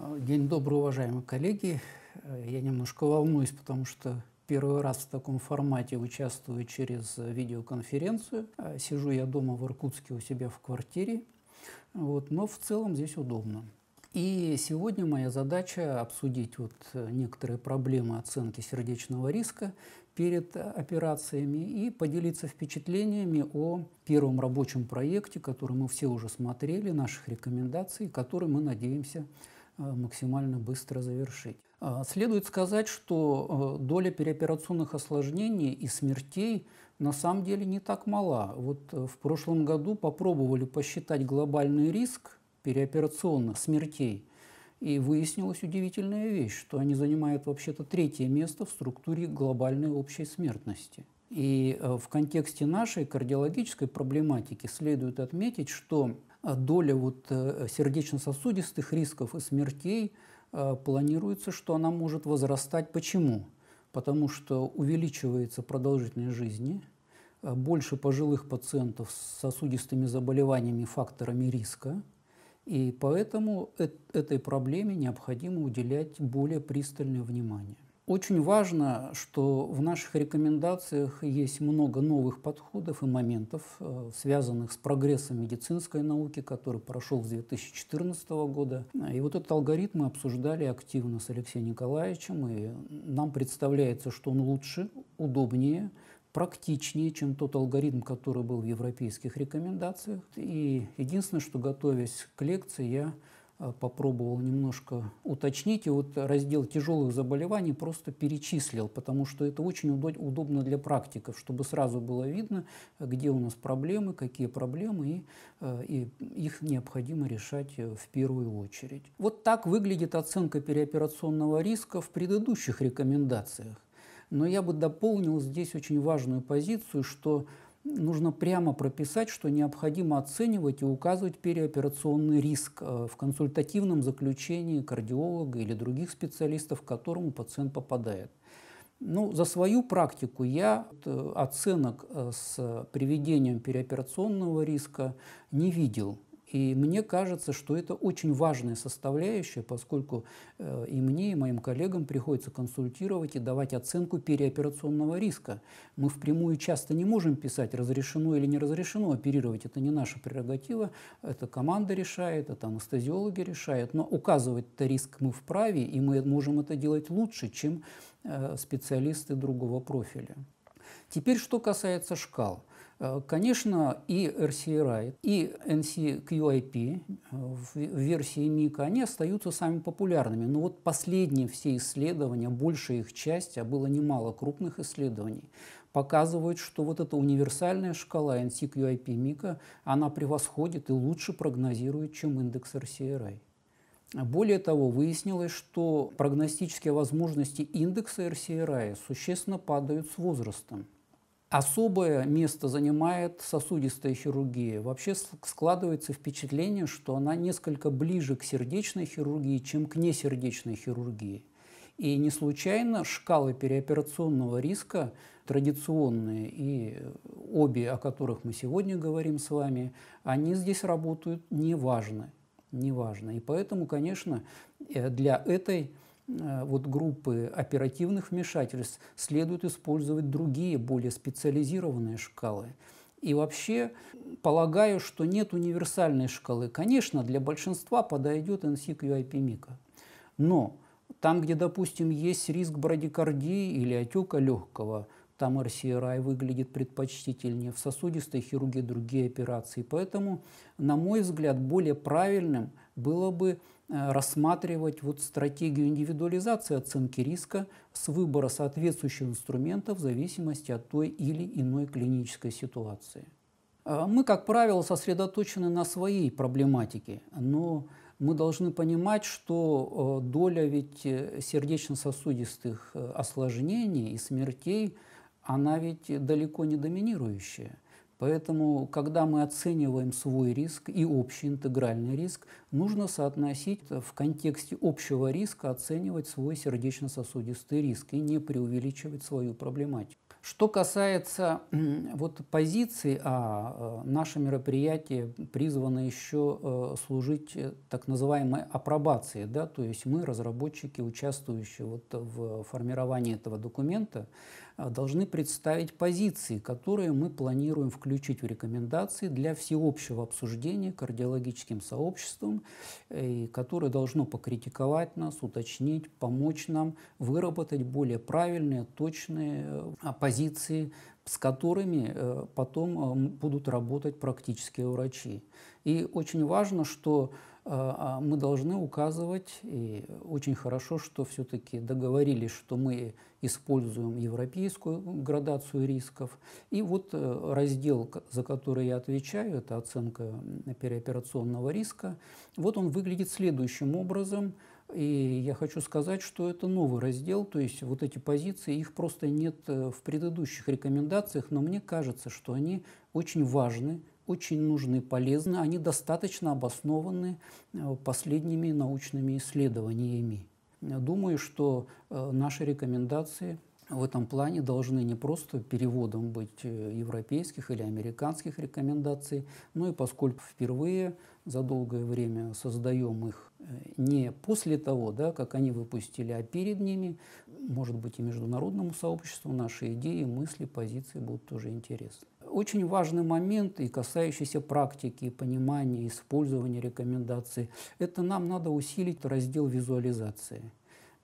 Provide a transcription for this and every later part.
А, день добрый, уважаемые коллеги. Э, я немножко волнуюсь, потому что первый раз в таком формате участвую через э, видеоконференцию. Э, сижу я дома в Иркутске у себя в квартире, вот, но в целом здесь удобно. И сегодня моя задача обсудить вот некоторые проблемы оценки сердечного риска перед операциями и поделиться впечатлениями о первом рабочем проекте, который мы все уже смотрели, наших рекомендаций, который мы надеемся Э, максимально быстро завершить. А, следует сказать, что э, доля переоперационных осложнений и смертей на самом деле не так мала. Вот э, в прошлом году попробовали посчитать глобальный риск переоперационных смертей, и выяснилась удивительная вещь, что они занимают вообще-то третье место в структуре глобальной общей смертности. И в контексте нашей кардиологической проблематики следует отметить, что а доля вот э, сердечно-сосудистых рисков и смертей э, планируется, что она может возрастать. Почему? Потому что увеличивается продолжительность жизни, э, больше пожилых пациентов с сосудистыми заболеваниями, факторами риска, и поэтому этой проблеме необходимо уделять более пристальное внимание. Очень важно, что в наших рекомендациях есть много новых подходов и моментов, э, связанных с прогрессом медицинской науки, который прошел с 2014 года. И вот этот алгоритм мы обсуждали активно с Алексеем Николаевичем, и нам представляется, что он лучше, удобнее, практичнее, чем тот алгоритм, который был в европейских рекомендациях. И единственное, что готовясь к лекции, я Э, попробовал немножко уточнить. И вот раздел тяжелых заболеваний просто перечислил, потому что это очень удобно для практиков, чтобы сразу было видно, где у нас проблемы, какие проблемы, и, э, и их необходимо решать э, в первую очередь. Вот так выглядит оценка переоперационного риска в предыдущих рекомендациях. Но я бы дополнил здесь очень важную позицию, что нужно прямо прописать, что необходимо оценивать и указывать переоперационный риск э, в консультативном заключении кардиолога или других специалистов, к которому пациент попадает. Ну, за свою практику я э, оценок э, с приведением переоперационного риска не видел. И мне кажется, что это очень важная составляющая, поскольку э, и мне, и моим коллегам приходится консультировать и давать оценку переоперационного риска. Мы впрямую часто не можем писать, разрешено или не разрешено оперировать. Это не наша прерогатива, это команда решает, это анестезиологи решают. Но указывать-то риск мы вправе, и мы можем это делать лучше, чем э, специалисты другого профиля. Теперь, что касается шкал – Э, конечно, и RCRI, и NCQIP э, в версии МИКа, они остаются самыми популярными. Но вот последние все исследования, большая их часть, а было немало крупных исследований, показывают, что вот эта универсальная шкала NCQIP МИКа, она превосходит и лучше прогнозирует, чем индекс RCRI. Более того, выяснилось, что прогностические возможности индекса RCRI существенно падают с возрастом. Особое место занимает сосудистая хирургия. Вообще складывается впечатление, что она несколько ближе к сердечной хирургии, чем к несердечной хирургии. И не случайно шкалы переоперационного риска, традиционные и обе, о которых мы сегодня говорим с вами, они здесь работают неважно. неважно. И поэтому, конечно, э, для этой Э, вот группы оперативных вмешательств следует использовать другие, более специализированные шкалы. И вообще полагаю, что нет универсальной шкалы. Конечно, для большинства подойдет NCQIP мика. Но там, где, допустим, есть риск брадикардии или отека легкого, там RCRI выглядит предпочтительнее, в сосудистой хирургии другие операции. Поэтому, на мой взгляд, более правильным – было бы э, рассматривать вот стратегию индивидуализации оценки риска с выбора соответствующих инструментов в зависимости от той или иной клинической ситуации. А, мы, как правило, сосредоточены на своей проблематике, но мы должны понимать, что э, доля ведь э, сердечно-сосудистых осложнений и смертей, она ведь далеко не доминирующая – Поэтому, когда мы оцениваем свой риск и общий интегральный риск, нужно соотносить э, в контексте общего риска, оценивать свой сердечно-сосудистый риск и не преувеличивать свою проблематику. Что касается вот, позиции, а э, наше мероприятие призвано еще э, служить так называемой апробации, да, то есть мы, разработчики, участвующие вот в формировании этого документа, а, должны представить позиции, которые мы планируем включить в рекомендации для всеобщего обсуждения кардиологическим сообществом, э, и которое должно покритиковать нас, уточнить, помочь нам выработать более правильные, точные э, а, позиции, с которыми э, потом будут работать практические врачи. И очень важно, что а, а мы должны указывать, и очень хорошо, что все-таки договорились, что мы используем европейскую градацию рисков. И вот э, раздел, за который я отвечаю, это оценка переоперационного риска, вот он выглядит следующим образом. И я хочу сказать, что это новый раздел, то есть вот эти позиции, их просто нет э, в предыдущих рекомендациях, но мне кажется, что они очень важны очень нужны полезны, они достаточно обоснованы э, последними научными исследованиями. Думаю, что э, наши рекомендации в этом плане должны не просто переводом быть э, европейских или американских рекомендаций, но и поскольку впервые за долгое время создаем их э, не после того, да, как они выпустили, а перед ними, может быть, и международному сообществу наши идеи, мысли, позиции будут тоже интересны. Очень важный момент и касающийся практики, и понимания, использования рекомендаций, это нам надо усилить раздел визуализации –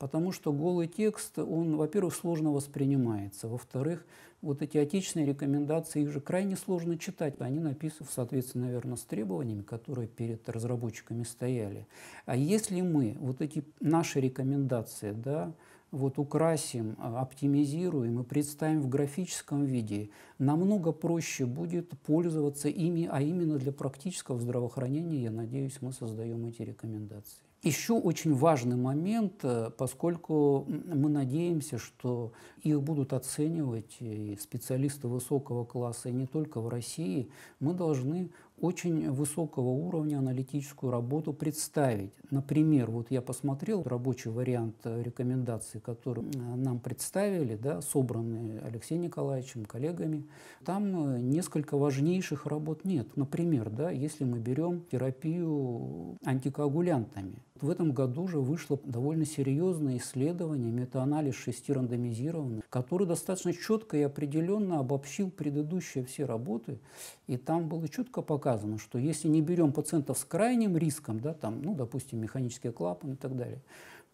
потому что голый текст, он, во-первых, сложно воспринимается, во-вторых, вот эти отечественные рекомендации, их же крайне сложно читать. Они написаны в соответствии, наверное, с требованиями, которые перед разработчиками стояли. А если мы вот эти наши рекомендации, да, вот украсим, а, оптимизируем и представим в графическом виде, намного проще будет пользоваться ими, а именно для практического здравоохранения, я надеюсь, мы создаем эти рекомендации. Еще очень важный момент, э, поскольку мы надеемся, что их будут оценивать специалисты высокого класса и не только в России, мы должны очень высокого уровня аналитическую работу представить. Например, вот я посмотрел рабочий вариант э, рекомендаций, который э, нам представили, да, собранный Алексеем Николаевичем, коллегами. Там несколько важнейших работ нет. Например, да, если мы берем терапию антикоагулянтами, в этом году уже вышло довольно серьезное исследование, метаанализ шести рандомизированных, который достаточно четко и определенно обобщил предыдущие все работы. И там было четко показано, что если не берем пациентов с крайним риском, да, там, ну, допустим, механические клапаны и так далее,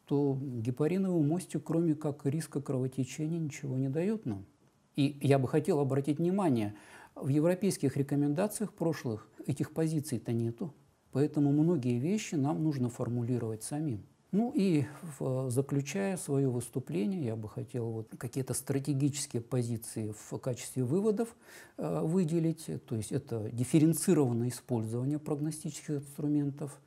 то гепариновый мостик, кроме как риска кровотечения, ничего не дает нам. И я бы хотел обратить внимание, в европейских рекомендациях прошлых этих позиций-то нету. Поэтому многие вещи нам нужно формулировать самим. Ну и заключая свое выступление, я бы хотел вот какие-то стратегические позиции в качестве выводов э, выделить. То есть это дифференцированное использование прогностических инструментов,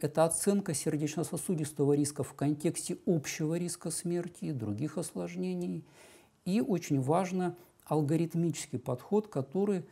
это оценка сердечно-сосудистого риска в контексте общего риска смерти и других осложнений. И очень важно алгоритмический подход, который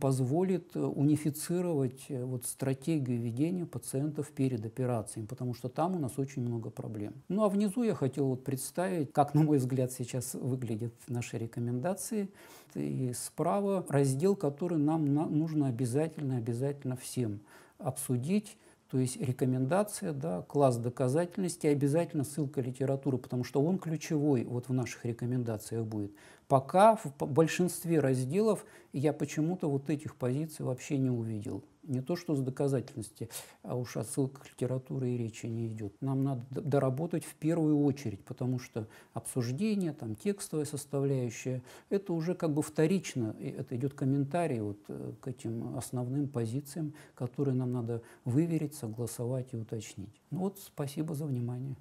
позволит э, унифицировать э, вот стратегию ведения пациентов перед операцией, потому что там у нас очень много проблем. Ну а внизу я хотел вот представить, как, на мой взгляд, сейчас выглядят наши рекомендации. И справа раздел, который нам нужно обязательно, обязательно всем обсудить то есть рекомендация, да, класс доказательности, обязательно ссылка литературы, потому что он ключевой вот в наших рекомендациях будет. Пока в большинстве разделов я почему-то вот этих позиций вообще не увидел не то что с доказательности, а уж отсылка к литературе и речи не идет. Нам надо доработать в первую очередь, потому что обсуждение, там, текстовая составляющая, это уже как бы вторично, это идет комментарий вот э, к этим основным позициям, которые нам надо выверить, согласовать и уточнить. Ну вот, спасибо за внимание.